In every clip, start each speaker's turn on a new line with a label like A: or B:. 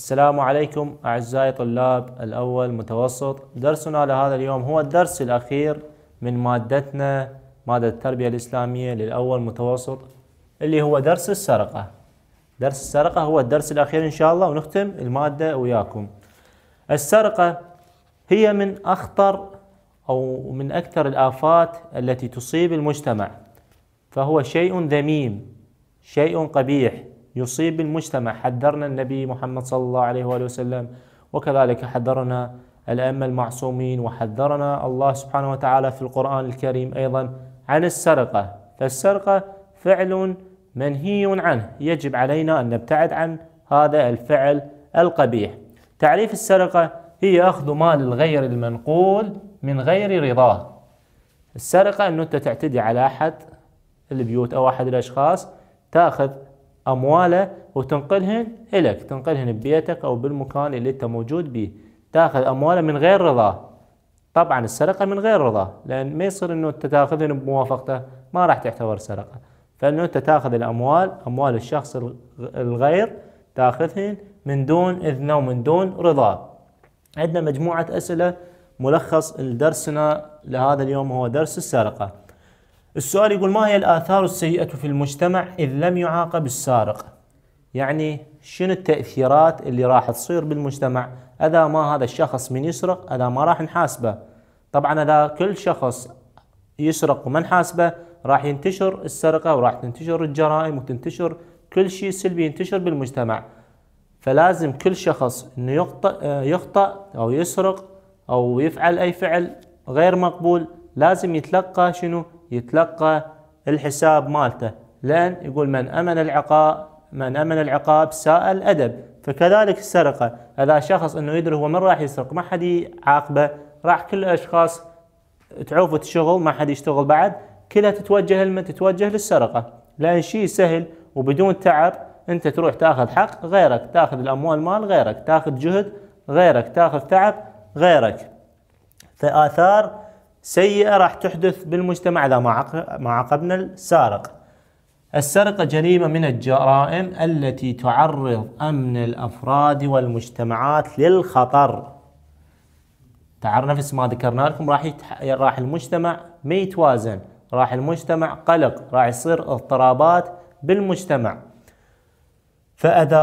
A: السلام عليكم أعزائي طلاب الأول متوسط درسنا لهذا اليوم هو الدرس الأخير من مادتنا مادة التربية الإسلامية للأول متوسط اللي هو درس السرقة درس السرقة هو الدرس الأخير إن شاء الله ونختم المادة وياكم السرقة هي من أخطر أو من أكثر الآفات التي تصيب المجتمع فهو شيء ذميم شيء قبيح يصيب المجتمع حذرنا النبي محمد صلى الله عليه وآله وسلم وكذلك حذرنا الأئمة المعصومين وحذرنا الله سبحانه وتعالى في القرآن الكريم أيضا عن السرقة فالسرقة فعل منهي عنه يجب علينا أن نبتعد عن هذا الفعل القبيح تعريف السرقة هي أخذ مال الغير المنقول من غير رضاه السرقة أنه أنت تعتدي على أحد البيوت أو أحد الأشخاص تأخذ امواله وتنقلهن الك تنقلهن ببيتك او بالمكان اللي انت موجود به تاخذ امواله من غير رضاه طبعا السرقه من غير رضاه لان ما يصير انه انت تاخذهن بموافقته ما راح تعتبر سرقه فانه انت تاخذ الاموال اموال الشخص الغير تاخذهن من دون اذنه ومن دون رضاه عندنا مجموعه اسئله ملخص درسنا لهذا اليوم هو درس السرقه السؤال يقول ما هي الآثار السيئة في المجتمع إذ لم يعاقب السارق يعني شنو التأثيرات اللي راح تصير بالمجتمع أذا ما هذا الشخص من يسرق أذا ما راح نحاسبه طبعا أذا كل شخص يسرق وما نحاسبه راح ينتشر السرقة وراح تنتشر الجرائم وتنتشر كل شيء سلبي ينتشر بالمجتمع فلازم كل شخص انه يخطأ, يخطأ او يسرق او يفعل اي فعل غير مقبول لازم يتلقى شنو يتلقى الحساب مالته لأن يقول من أمن العقاب من أمن العقاب ساء الأدب فكذلك السرقة هذا شخص أنه يدري هو من راح يسرق ما حد يعاقبه راح كل الأشخاص تعوفوا الشغل ما حد يشتغل بعد كلها تتوجه لمن تتوجه للسرقة لأن شيء سهل وبدون تعب أنت تروح تاخذ حق غيرك تاخذ الأموال مال غيرك تاخذ جهد غيرك تاخذ تعب غيرك فآثار سيئة راح تحدث بالمجتمع إذا ما عاقبنا السارق السرقة جريمة من الجرائم التي تعرض أمن الأفراد والمجتمعات للخطر تعر نفس ما ذكرنا لكم راح يتح... راح المجتمع ما يتوازن راح المجتمع قلق راح يصير اضطرابات بالمجتمع فإذا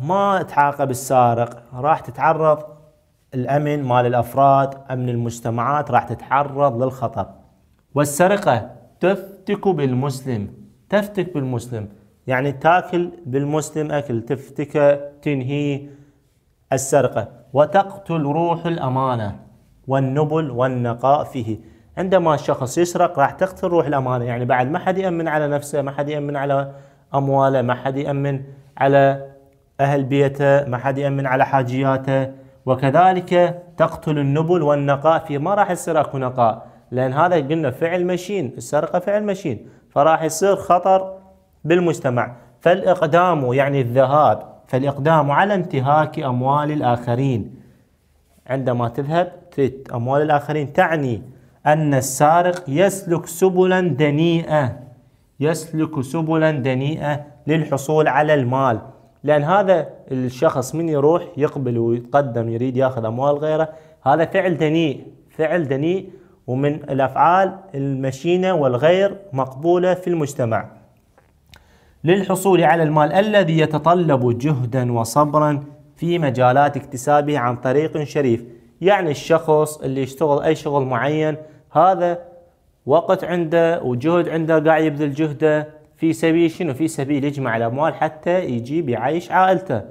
A: ما تعاقب السارق راح تتعرض الامن مال الافراد امن المجتمعات راح تتعرض للخطر والسرقه تفتك بالمسلم تفتك بالمسلم يعني تاكل بالمسلم اكل تفتك تنهي السرقه وتقتل روح الامانه والنبل والنقاء فيه عندما الشخص يسرق راح تقتل روح الامانه يعني بعد ما حد يامن على نفسه ما حد يامن على امواله ما حد يامن على اهل بيته ما حد يامن على حاجياته وكذلك تقتل النبل والنقاء ما راح يصير اكو نقاء لان هذا قلنا فعل مشين السرقه فعل مشين فراح يصير خطر بالمجتمع فالاقدام يعني الذهاب فالاقدام على انتهاك اموال الاخرين عندما تذهب تريد اموال الاخرين تعني ان السارق يسلك سبلا دنيئه يسلك سبلا دنيئه للحصول على المال لان هذا الشخص من يروح يقبل ويتقدم يريد ياخذ اموال غيره هذا فعل دنيء فعل دنيء ومن الافعال المشينه والغير مقبوله في المجتمع للحصول على المال الذي يتطلب جهدا وصبرا في مجالات اكتسابه عن طريق شريف يعني الشخص اللي يشتغل اي شغل معين هذا وقت عنده وجهد عنده قاعد يبذل جهده في سبيل شنو في سبيل يجمع الاموال حتى يجيب يعيش عائلته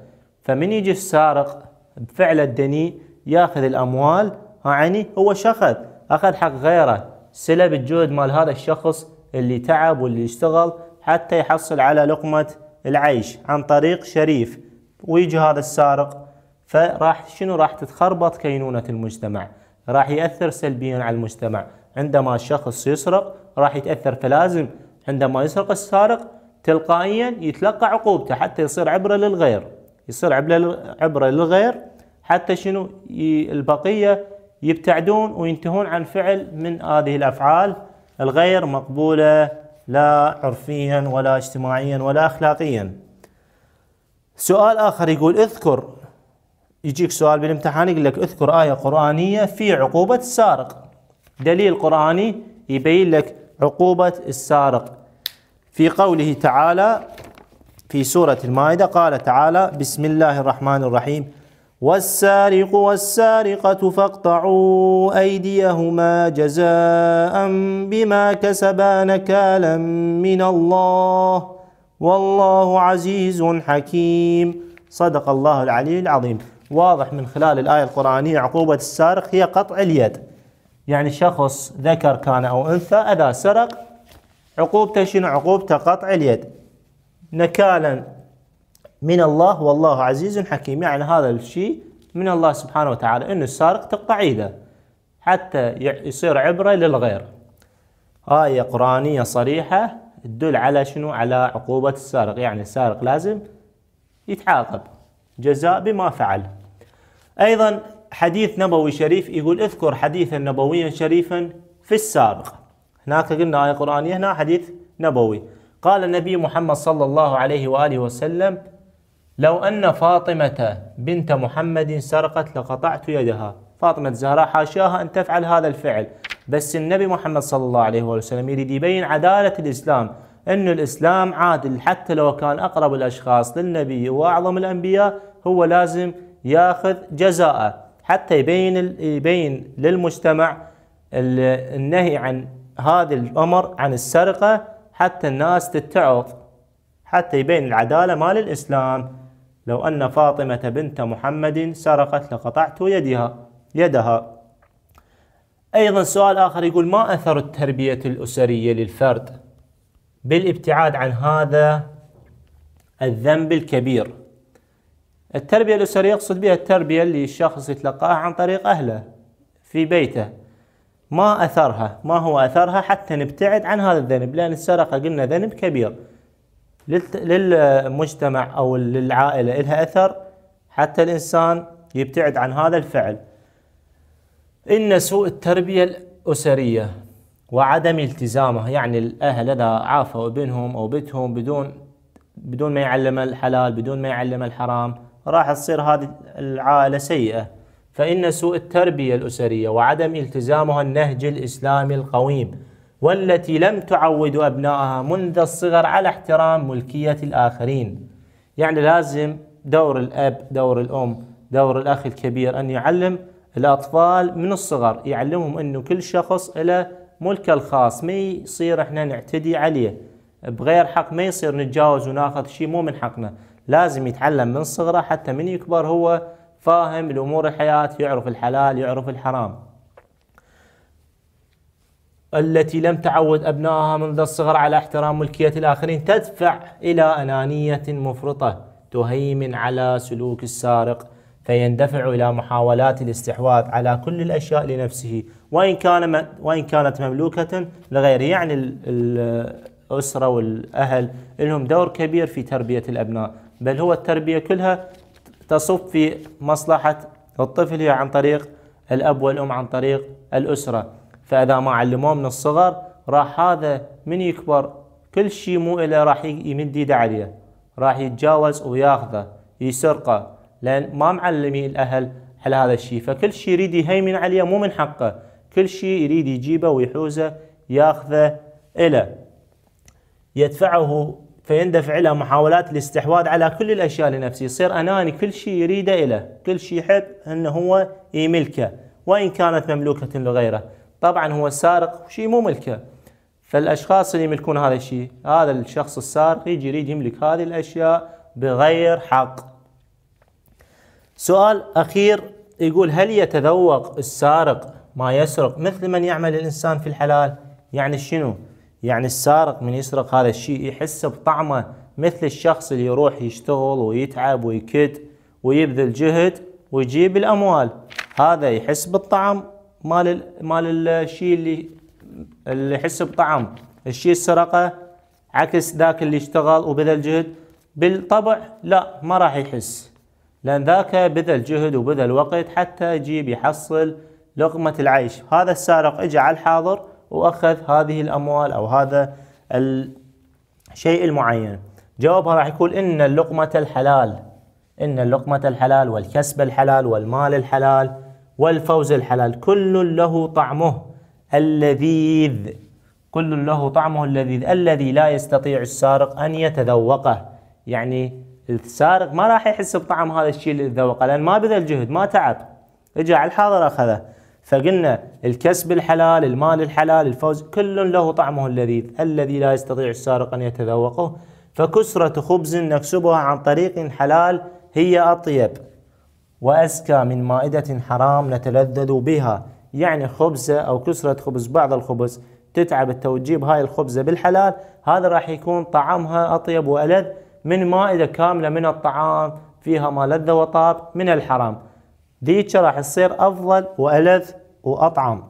A: فمن يجي السارق بفعل الدنيء ياخذ الاموال يعني هو شخذ اخذ حق غيره سلب الجهد مال هذا الشخص اللي تعب واللي اشتغل حتى يحصل على لقمه العيش عن طريق شريف ويجي هذا السارق فراح شنو راح تتخربط كينونه المجتمع راح ياثر سلبيا على المجتمع عندما الشخص يسرق راح يتاثر فلازم عندما يسرق السارق تلقائيا يتلقى عقوبته حتى يصير عبرة للغير يصير عبرة للغير حتى شنو البقية يبتعدون وينتهون عن فعل من هذه الأفعال الغير مقبولة لا عرفيا ولا اجتماعيا ولا أخلاقيا سؤال آخر يقول اذكر يجيك سؤال بالامتحان يقول لك اذكر آية قرآنية في عقوبة السارق دليل قرآني يبين لك عقوبة السارق في قوله تعالى في سورة المائدة قال تعالى بسم الله الرحمن الرحيم والسارق والسارقة فاقطعوا أيديهما جزاء بما كسبا نكالا من الله والله عزيز حكيم صدق الله العلي العظيم واضح من خلال الآية القرآنية عقوبة السارق هي قطع اليد يعني شخص ذكر كان أو أنثى أذا سرق عقوبته شنو عقوبته قطع اليد نكالا من الله والله عزيز حكيم يعني هذا الشيء من الله سبحانه وتعالى أن السارق تقطع ايده حتى يصير عبرة للغير آية قرآنية صريحة تدل على شنو على عقوبة السارق يعني السارق لازم يتعاقب جزاء بما فعل أيضا حديث نبوي شريف يقول اذكر حديثا نبويا شريفا في السابق هناك قلنا آية قرآنية هنا حديث نبوي قال النبي محمد صلى الله عليه وآله وسلم لو أن فاطمة بنت محمد سرقت لقطعت يدها فاطمة زهراء حاشاها أن تفعل هذا الفعل بس النبي محمد صلى الله عليه وآله وسلم يريد يبين عدالة الإسلام أن الإسلام عادل حتى لو كان أقرب الأشخاص للنبي وأعظم الأنبياء هو لازم ياخذ جزاءه حتى يبين يبين للمجتمع النهي عن هذا الامر عن السرقه حتى الناس تتعظ حتى يبين العداله مال الاسلام لو ان فاطمه بنت محمد سرقت لقطعت يدها يدها ايضا سؤال اخر يقول ما اثر التربيه الاسريه للفرد بالابتعاد عن هذا الذنب الكبير التربية الأسرية يقصد بها التربية اللي الشخص يتلقاها عن طريق أهله في بيته ما أثرها ما هو أثرها حتى نبتعد عن هذا الذنب لأن السرقة قلنا ذنب كبير للمجتمع أو للعائلة إلها أثر حتى الإنسان يبتعد عن هذا الفعل إن سوء التربية الأسرية وعدم التزامه يعني الأهل إذا عافوا ابنهم أو بيتهم بدون بدون ما يعلم الحلال بدون ما يعلم الحرام راح تصير هذه العائلة سيئة فإن سوء التربية الأسرية وعدم التزامها النهج الإسلامي القويم والتي لم تعود أبنائها منذ الصغر على احترام ملكية الآخرين يعني لازم دور الأب دور الأم دور الأخ الكبير أن يعلم الأطفال من الصغر يعلمهم أنه كل شخص له ملكه الخاص ما يصير احنا نعتدي عليه بغير حق ما يصير نتجاوز وناخذ شيء مو من حقنا لازم يتعلم من صغره حتى من يكبر هو فاهم الأمور الحياة يعرف الحلال يعرف الحرام التي لم تعود أبنائها منذ الصغر على احترام ملكية الآخرين تدفع إلى أنانية مفرطة تهيمن على سلوك السارق فيندفع إلى محاولات الاستحواذ على كل الأشياء لنفسه وإن كان وإن كانت مملوكة لغيره يعني الأسرة والأهل لهم دور كبير في تربية الأبناء بل هو التربية كلها تصب في مصلحة الطفل هي عن طريق الأب والأم عن طريق الأسرة فإذا ما علموه من الصغر راح هذا من يكبر كل شيء مو إله راح يمد يده عليه راح يتجاوز وياخذه يسرقه لأن ما معلمي الأهل على هذا الشيء فكل شيء يريد يهيمن عليه مو من حقه كل شيء يريد يجيبه ويحوزه ياخذه إله يدفعه فيندفع الى محاولات الاستحواذ على كل الاشياء لنفسه، يصير اناني كل شيء يريده له، كل شيء يحب انه هو يملكه وان كانت مملوكه لغيره، طبعا هو سارق شيء مو ملكه. فالاشخاص اللي يملكون هذا الشيء، هذا الشخص السارق يجي يريد يملك هذه الاشياء بغير حق. سؤال اخير يقول هل يتذوق السارق ما يسرق مثل من يعمل الانسان في الحلال؟ يعني شنو؟ يعني السارق من يسرق هذا الشيء يحس بطعمه مثل الشخص اللي يروح يشتغل ويتعب ويكد ويبذل جهد ويجيب الاموال هذا يحس بالطعم مال مال الشيء اللي اللي يحس بطعم الشيء السرقه عكس ذاك اللي اشتغل وبذل جهد بالطبع لا ما راح يحس لان ذاك بذل جهد وبذل وقت حتى يجيب يحصل لقمه العيش هذا السارق اجى على الحاضر واخذ هذه الاموال او هذا الشيء المعين جوابها راح يقول ان اللقمه الحلال ان اللقمه الحلال والكسب الحلال والمال الحلال والفوز الحلال كل له طعمه اللذيذ كل له طعمه اللذيذ الذي لا يستطيع السارق ان يتذوقه يعني السارق ما راح يحس بطعم هذا الشيء اللي ذوقه لان ما بذل جهد ما تعب اجى على الحاضر اخذه فقلنا الكسب الحلال المال الحلال الفوز كل له طعمه اللذيذ الذي لا يستطيع السارق أن يتذوقه فكسرة خبز نكسبها عن طريق حلال هي أطيب وأزكى من مائدة حرام نتلذذ بها يعني خبزة أو كسرة خبز بعض الخبز تتعب التوجيب هاي الخبزة بالحلال هذا راح يكون طعمها أطيب وألذ من مائدة كاملة من الطعام فيها ما لذ وطاب من الحرام ذيك راح تصير أفضل وألذ وأطعم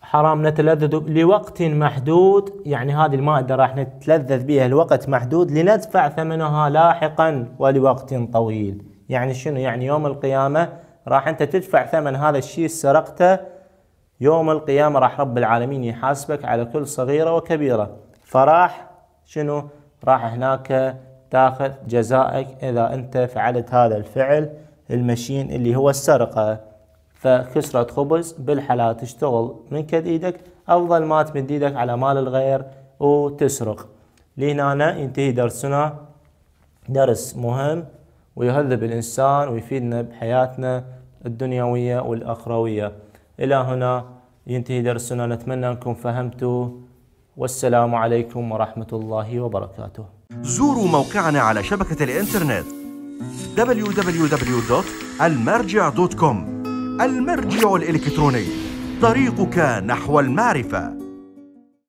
A: حرام نتلذذ لوقت محدود يعني هذه المادة راح نتلذذ بها لوقت محدود لندفع ثمنها لاحقا ولوقت طويل يعني شنو يعني يوم القيامة راح أنت تدفع ثمن هذا الشيء سرقته يوم القيامة راح رب العالمين يحاسبك على كل صغيرة وكبيرة فراح شنو راح هناك تاخذ جزائك إذا أنت فعلت هذا الفعل المشين اللي هو السرقة فكسرة خبز بالحلا تشتغل من كد ايدك افضل ما تمد ايدك على مال الغير وتسرق لهنا ينتهي درسنا درس مهم ويهذب الإنسان ويفيدنا بحياتنا الدنيوية والأخروية إلى هنا ينتهي درسنا نتمنى أنكم فهمتوا والسلام عليكم ورحمة الله وبركاته زوروا موقعنا على شبكة الإنترنت www.المرجع.com المرجع الإلكتروني طريقك نحو المعرفة